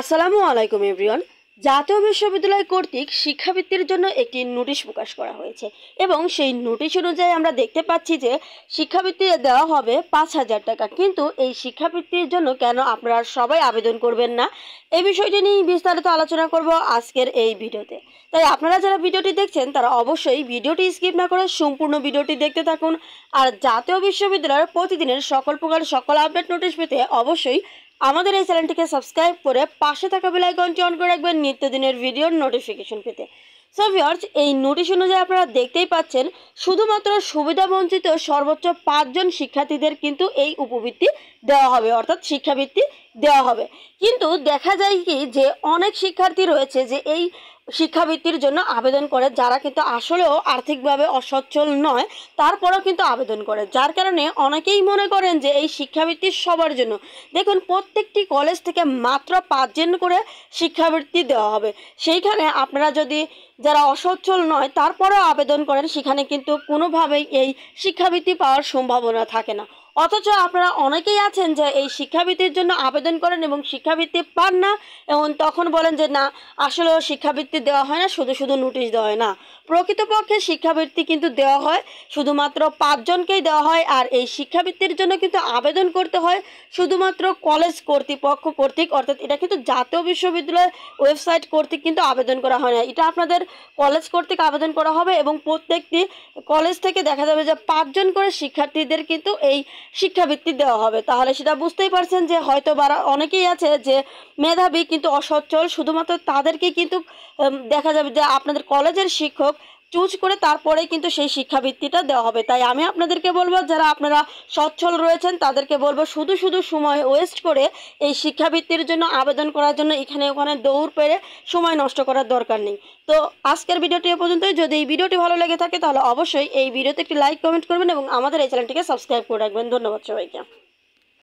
আসসালামু আলাইকুম এভরিওয়ান জাতীয় বিশ্ববিদ্যালয় কর্তৃক শিক্ষাবৃত্তির জন্য একটি নোটিশ প্রকাশ করা হয়েছে এবং সেই নোটিশ অনুযায়ী আমরা দেখতে পাচ্ছি যে শিক্ষাবৃত্তি দেওয়া হবে পাঁচ হাজার টাকা কিন্তু এই শিক্ষাবৃত্তির জন্য কেন আপনারা সবাই আবেদন করবেন না এই বিষয়টি নিয়েই বিস্তারিত আলোচনা করব আজকের এই ভিডিওতে তাই আপনারা যারা ভিডিওটি দেখছেন তারা অবশ্যই ভিডিওটি স্কিপ না করে সম্পূর্ণ ভিডিওটি দেখতে থাকুন আর জাতীয় বিশ্ববিদ্যালয়ের প্রতিদিনের সকল প্রকার সকল আপডেট নোটিশ পেতে অবশ্যই আমাদের এই চ্যানেলটিকে সাবস্ক্রাইব করে পাশে থাকা বেলাইকনটি অন করে রাখবেন নিত্যদিনের ভিডিওর নোটিফিকেশন পেতে সো ভিওর্স এই নোটিশ অনুযায়ী আপনারা দেখতেই পাচ্ছেন শুধুমাত্র সুবিধাবঞ্চিত সর্বোচ্চ পাঁচজন শিক্ষার্থীদের কিন্তু এই উপবৃত্তি দেওয়া হবে অর্থাৎ শিক্ষাবৃত্তি দেওয়া হবে কিন্তু দেখা যায় কি যে অনেক শিক্ষার্থী রয়েছে যে এই শিক্ষাবৃত্তির জন্য আবেদন করে যারা কিন্তু আসলেও আর্থিকভাবে অসচ্ছল নয় তারপরেও কিন্তু আবেদন করে যার কারণে অনেকেই মনে করেন যে এই শিক্ষাবৃত্তি সবার জন্য দেখুন প্রত্যেকটি কলেজ থেকে মাত্র পাঁচজন করে শিক্ষাবৃত্তি দেওয়া হবে সেইখানে আপনারা যদি যারা অসচ্ছল নয় তারপরেও আবেদন করেন সেখানে কিন্তু কোনোভাবেই এই শিক্ষাবৃত্তি পাওয়ার সম্ভাবনা থাকে না অথচ আপনারা অনেকেই আছেন যে এই শিক্ষাবৃত্তির জন্য আবেদন করেন এবং শিক্ষাবৃত্তি পান না এবং তখন বলেন যে না আসলেও শিক্ষাবৃত্তি দেওয়া হয় না শুধু শুধু নোটিশ দেওয়া হয় না প্রকৃতপক্ষে শিক্ষাবৃত্তি কিন্তু দেওয়া হয় শুধুমাত্র পাঁচজনকেই দেওয়া হয় আর এই শিক্ষাবৃত্তির জন্য কিন্তু আবেদন করতে হয় শুধুমাত্র কলেজ কর্তৃপক্ষ কর্তৃক অর্থাৎ এটা কিন্তু জাতীয় বিশ্ববিদ্যালয়ের ওয়েবসাইট কর্তৃক কিন্তু আবেদন করা হয় না এটা আপনাদের কলেজ কর্তৃক আবেদন করা হবে এবং প্রত্যেকটি কলেজ থেকে দেখা যাবে যে পাঁচজন করে শিক্ষার্থীদের কিন্তু এই শিক্ষাবৃত্তি দেওয়া হবে তাহলে সেটা বুঝতেই পারছেন যে হয়তো বারা অনেকেই আছে যে মেধাবী কিন্তু অসচ্ছল শুধুমাত্র তাদেরকে কিন্তু দেখা যাবে যে আপনাদের কলেজের শিক্ষক চুজ করে তারপরে কিন্তু সেই শিক্ষাবৃত্তিটা দেওয়া হবে তাই আমি আপনাদেরকে বলবো যারা আপনারা সচ্ছল রয়েছেন তাদেরকে বলবো শুধু শুধু সময় ওয়েস্ট করে এই শিক্ষাবৃত্তির জন্য আবেদন করার জন্য এখানে ওখানে দৌড় পেরে সময় নষ্ট করার দরকার নেই তো আজকের ভিডিওটি এ পর্যন্তই যদি এই ভিডিওটি ভালো লেগে থাকে তাহলে অবশ্যই এই ভিডিওতে একটি লাইক কমেন্ট করবেন এবং আমাদের এই চ্যানেলটিকে সাবস্ক্রাইব করে রাখবেন ধন্যবাদ সবাইকে